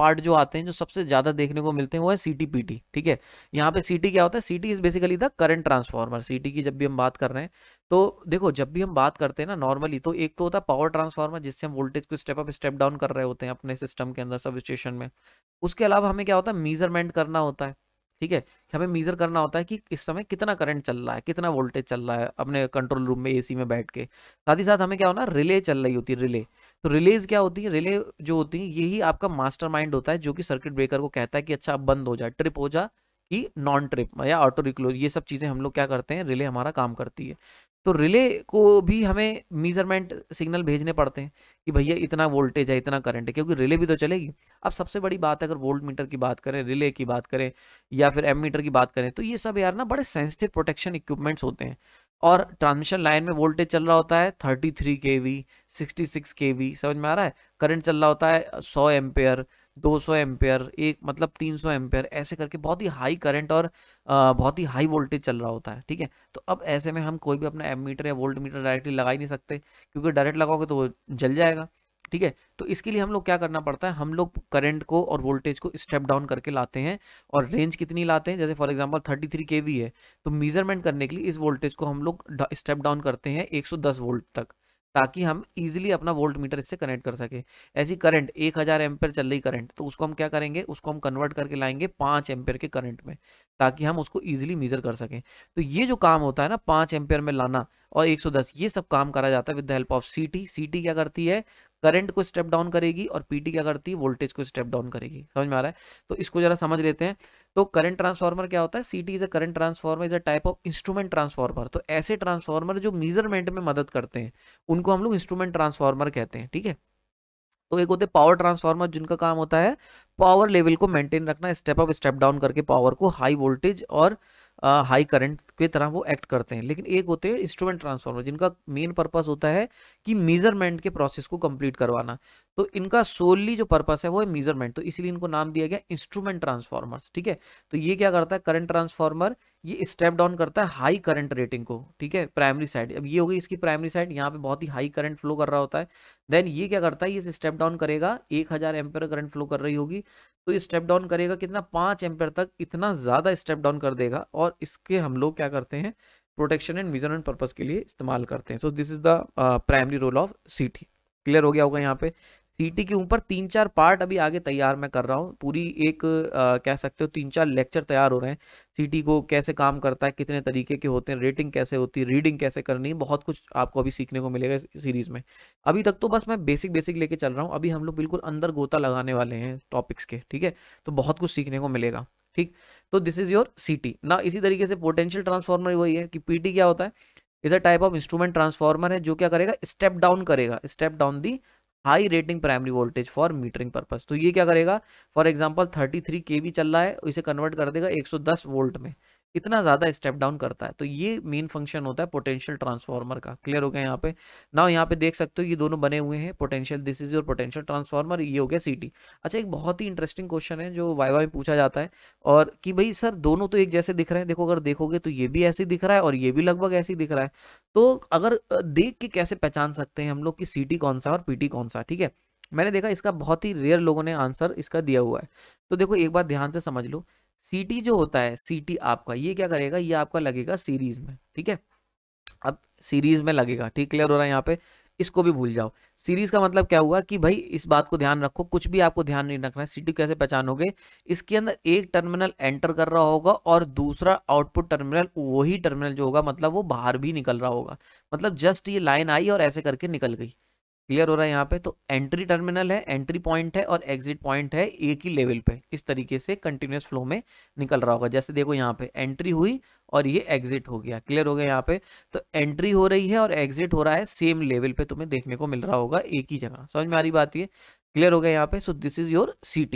part जो आते हैं जो सबसे ज्यादा देखने को मिलते हैं वो है सी टी ठीक है यहाँ पे सी क्या होता है C is basically the current transformer C की जब भी हम बात कर रहे हैं तो देखो जब भी हम बात करते हैं ना नॉर्मली तो एक तो होता है पावर ट्रांसफार्मर जिससे हम वोल्टेज को स्टेप अप स्टेप डाउन कर रहे होते हैं अपने सिस्टम के अंदर सब स्टेशन में उसके अलावा हमें क्या होता है मीजरमेंट करना होता है ठीक है हमें मीज़र करना होता है कि इस समय कितना करंट चल रहा है कितना वोल्टेज चल रहा है अपने कंट्रोल रूम में एसी में बैठ के साथ ही साथ हमें क्या होना रिले चल रही होती है रिले तो रिलेज क्या होती है रिले जो होती है यही आपका मास्टर माइंड होता है जो कि सर्किट ब्रेकर को कहता है कि अच्छा अब बंद हो जाए ट्रिप हो जा कि नॉन ट्रिप या ऑटो रिक्लोज ये सब चीज़ें हम लोग क्या करते हैं रिले हमारा काम करती है तो रिले को भी हमें मीजरमेंट सिग्नल भेजने पड़ते हैं कि भैया इतना वोल्टेज है इतना करंट है क्योंकि रिले भी तो चलेगी अब सबसे बड़ी बात है अगर वोल्ट मीटर की बात करें रिले की बात करें या फिर एम मीटर की बात करें तो ये सब यार ना बड़े सेंसिटिव प्रोटेक्शन इक्विपमेंट्स होते हैं और ट्रांसमिशन लाइन में वोल्टेज चल रहा होता है thirty three K V sixty six K V समझ में आ रहा है करंट चल रहा होता है सौ एम्पेयर 200 सौ एम्पेयर एक मतलब 300 सौ एम्पेयर ऐसे करके बहुत ही हाई करंट और बहुत ही हाई वोल्टेज चल रहा होता है ठीक है तो अब ऐसे में हम कोई भी अपना एम मीटर या वोल्ट मीटर डायरेक्टली लगा ही नहीं सकते क्योंकि डायरेक्ट लगाओगे तो वो जल जाएगा ठीक है तो इसके लिए हम लोग क्या करना पड़ता है हम लोग करंट को और वोल्टेज को स्टेप डाउन करके लाते हैं और रेंज कितनी लाते हैं जैसे फॉर एग्जांपल 33 थ्री के है तो मेजरमेंट करने के लिए इस वोल्टेज को हम लोग स्टेप डाउन करते हैं 110 वोल्ट तक ताकि हम इजीली अपना वोल्ट मीटर इससे कनेक्ट कर सके ऐसी करंट एक हज़ार एम्पेयर चल रही करंट तो उसको हम क्या करेंगे उसको हम कन्वर्ट करके लाएंगे पांच एम्पेयर के करंट में ताकि हम उसको इजीली मेजर कर सकें तो ये जो काम होता है ना पांच एम्पेयर में लाना और 110 ये सब काम करा जाता है विद द हेल्प ऑफ सीटी सीटी क्या करती है करंट को स्टेप डाउन करेगी और पीटी क्या करती है वोल्टेज को स्टेप डाउन करेगी समझ में आ रहा है तो इसको जरा समझ लेते हैं तो करंट ट्रांसफार्मर क्या होता है CT is a current transformer is a type of instrument transformer तो ऐसे ट्रांसफार्मर जो मेजरमेंट में मदद करते हैं उनको हम लोग इंस्ट्रूमेंट ट्रांसफार्मर कहते हैं ठीक है तो एक होते पावर ट्रांसफार्मर जिनका काम होता है पावर लेवल को मेंटेन रखना स्टेप अप स्टेप डाउन करके पावर को हाई वोल्टेज और हाई करंट के तरह वो एक्ट करते हैं लेकिन एक होते हैं इंस्ट्रूमेंट ट्रांसफार्मर जिनका मेन पर्पस होता है कि मेजरमेंट के प्रोसेस को कंप्लीट करवाना तो इनका सोलली जो पर्पस है वो है मेजरमेंट तो इसलिए इनको नाम दिया गया इंस्ट्रूमेंट ट्रांसफार्मर्स ठीक है तो ये क्या करता है करंट ट्रांसफार्मर ये स्टेप डाउन करता है हाई करंट रेटिंग को ठीक है प्राइमरी साइड अब ये हो गई इसकी प्राइमरी साइड यहाँ पे बहुत ही हाई करंट फ्लो कर रहा होता है देन ये क्या करता है ये स्टेप डाउन करेगा एक हजार एम्पेयर करंट फ्लो कर रही होगी तो ये स्टेप डाउन करेगा कितना पाँच एम्पेयर तक इतना ज़्यादा स्टेप डाउन कर देगा और इसके हम लोग क्या क्या करते हैं protection and vision and purpose के लिए इस्तेमाल करते हैं so this is the primary role of C clear हो गया होगा यहाँ पे सीटी के ऊपर तीन चार पार्ट अभी आगे तैयार मैं कर रहा हूँ पूरी एक आ, uh, कह सकते हो तीन चार लेक्चर तैयार हो रहे हैं सीटी को कैसे काम करता है कितने तरीके के होते हैं रेटिंग कैसे होती है रीडिंग कैसे करनी है बहुत कुछ आपको अभी सीखने को मिलेगा इस सीरीज में अभी तक तो बस मैं बेसिक बेसिक लेके चल रहा हूँ अभी हम लोग बिल्कुल अंदर गोता लगाने वाले हैं टॉपिक्स के ठीक है तो बहुत कुछ सीखने को मिलेगा ठीक तो this is your C T ना इसी तरीके से पोटेंशियल ट्रांसफॉर्मर वही है कि पीटी क्या होता है is a type of instrument transformer है जो क्या करेगा स्टेप डाउन करेगा step down the high rating primary voltage for metering purpose तो ये क्या करेगा फॉर एग्जाम्पल थर्टी थ्री के चल रहा है इसे कन्वर्ट कर देगा एक सौ दस वोल्ट में इतना ज़्यादा स्टेप डाउन करता है तो ये मेन फंक्शन होता है पोटेंशियल ट्रांसफार्मर का क्लियर हो गया यहाँ पे ना यहाँ पे देख सकते हो ये दोनों बने हुए हैं potential this is your potential transformer ये हो गया सीटी अच्छा एक बहुत ही इंटरेस्टिंग क्वेश्चन है जो वाई वाई में पूछा जाता है और कि भाई सर दोनों तो एक जैसे दिख रहे हैं देखो अगर देखोगे तो ये भी ऐसे दिख रहा है और ये भी लगभग ऐसे दिख रहा है तो अगर देख के कैसे पहचान सकते हैं हम लोग की सी कौन सा और पीटी कौन सा ठीक है मैंने देखा इसका बहुत ही रेयर लोगों ने आंसर इसका दिया हुआ है तो देखो एक बार ध्यान से समझ लो सी जो होता है सी आपका ये क्या करेगा ये आपका लगेगा सीरीज में ठीक है अब सीरीज में लगेगा ठीक क्लियर हो रहा है यहाँ पे इसको भी भूल जाओ सीरीज का मतलब क्या हुआ कि भाई इस बात को ध्यान रखो कुछ भी आपको ध्यान नहीं रखना है सीटी कैसे पहचानोगे इसके अंदर एक टर्मिनल एंटर कर रहा होगा और दूसरा आउटपुट टर्मिनल वही टर्मिनल जो होगा मतलब वो बाहर भी निकल रहा होगा मतलब जस्ट ये लाइन आई और ऐसे करके निकल गई क्लियर हो रहा है यहाँ पे तो एंट्री टर्मिनल है एंट्री पॉइंट है और एग्जिट पॉइंट है एक ही लेवल पे इस तरीके से कंटिन्यूस फ्लो में निकल रहा होगा जैसे देखो यहाँ पे एंट्री हुई और ये एग्जिट हो गया क्लियर हो गया यहाँ पे तो एंट्री हो रही है और एग्जिट हो रहा है सेम लेवल पे तुम्हें देखने को मिल रहा होगा एक ही जगह समझ में आ रही बात ये क्लियर हो गया यहाँ पे so this is your C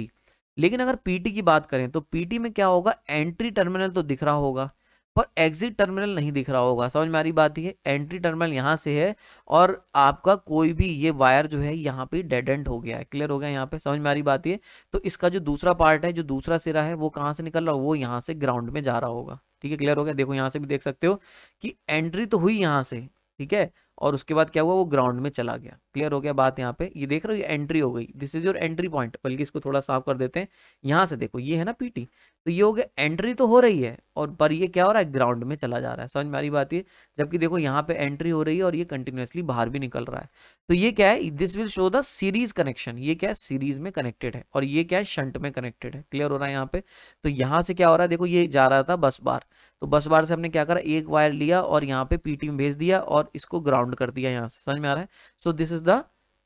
लेकिन अगर पी की बात करें तो पी में क्या होगा एंट्री टर्मिनल तो दिख रहा होगा पर एग्जिट टर्मिनल नहीं दिख रहा होगा समझ में आ रही बात ये एंट्री टर्मिनल यहाँ से है और आपका कोई भी ये वायर जो है यहाँ पे डेड एंड हो गया है क्लियर हो गया यहाँ पे समझ में आ रही बात ये तो इसका जो दूसरा पार्ट है जो दूसरा सिरा है वो कहाँ से निकल रहा है वो यहाँ से ग्राउंड में जा रहा होगा ठीक है क्लियर हो गया देखो यहाँ से भी देख सकते हो कि एंट्री तो हुई यहाँ से ठीक है और उसके बाद क्या हुआ वो ग्राउंड में चला गया क्लियर हो गया बात यहाँ पे ये देख रहे हो ये एंट्री हो गई this is your entry point बल्कि इसको थोड़ा साफ कर देते हैं यहाँ से देखो ये है ना पीटी तो ये हो गया एंट्री तो हो रही है और पर ये क्या हो रहा है ग्राउंड में चला जा रहा है समझ में आ रही बात ये जबकि देखो यहाँ पे एंट्री हो रही है और ये कंटिन्यूसली बाहर भी निकल रहा है तो ये क्या है this will show the series connection ये क्या है सीरीज में कनेक्टेड है और ये क्या है शंट में कनेक्टेड है क्लियर हो रहा है यहाँ पे तो यहाँ से क्या हो रहा है देखो ये जा रहा था बस बार तो बस बार से हमने क्या करा एक वायर लिया और यहाँ पे पीटी में भेज दिया और इसको ग्राउंड राउंड कर दिया यहाँ से समझ में आ रहा है so this is the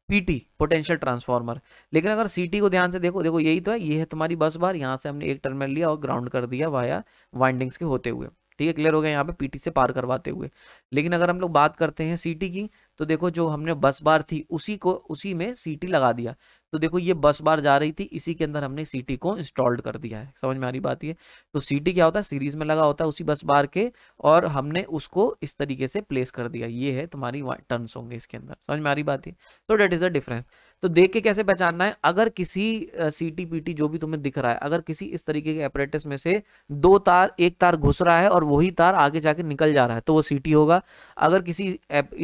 PT potential transformer लेकिन अगर सीटी को ध्यान से देखो देखो यही तो है ये है तुम्हारी बस बार यहाँ से हमने एक टर्मिनल लिया और ग्राउंड कर दिया वाया वाइंडिंग्स के होते हुए ठीक है क्लियर हो गया यहाँ पे पीटी से पार करवाते हुए लेकिन अगर हम लोग बात करते हैं सीटी की तो देखो जो हमने बस बार थी उसी को उसी में सीटी लगा दिया तो देखो ये बस बार जा रही थी इसी के अंदर हमने सीटी को इंस्टॉल्ड कर दिया है समझ में आ रही बात ये तो सीटी क्या होता है सीरीज में लगा होता है उसी बस बार के और हमने उसको इस तरीके से प्लेस कर दिया ये है तुम्हारी टर्न्स होंगे इसके अंदर समझ में आ रही बात ये तो डेट इज अ डिफरेंस तो देख के कैसे पहचानना है अगर किसी सी टी पी टी जो भी तुम्हें दिख रहा है अगर किसी इस तरीके के अपरेटिस में से दो तार एक तार घुस रहा है और वही तार आगे जाके निकल जा रहा है तो वो सी टी होगा अगर किसी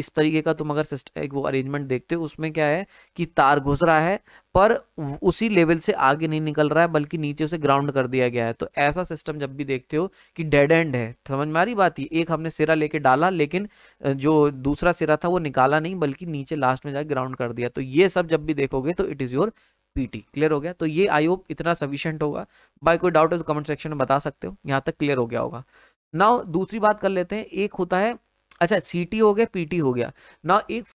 इस तरीके का तुम अगर एक वो अरेंजमेंट देखते हो उसमें क्या है कि तार घुस रहा है पर उसी लेवल से आगे नहीं निकल रहा है बल्कि नीचे उसे ग्राउंड कर दिया गया है तो ऐसा सिस्टम जब भी देखते हो कि डेड एंड है समझ में आ रही बात ही एक हमने सिरा लेके डाला लेकिन जो दूसरा सिरा था वो निकाला नहीं बल्कि नीचे लास्ट में जाकर ग्राउंड कर दिया तो ये सब जब भी देखोगे तो it is your PT clear हो गया तो ये आई होप इतना सफिशियंट होगा बाय कोई डाउट है तो कमेंट सेक्शन में बता सकते हो यहाँ तक क्लियर हो गया होगा नाउ दूसरी बात कर लेते हैं एक होता है अच्छा सीटी हो गया पीटी हो गया नाउ एक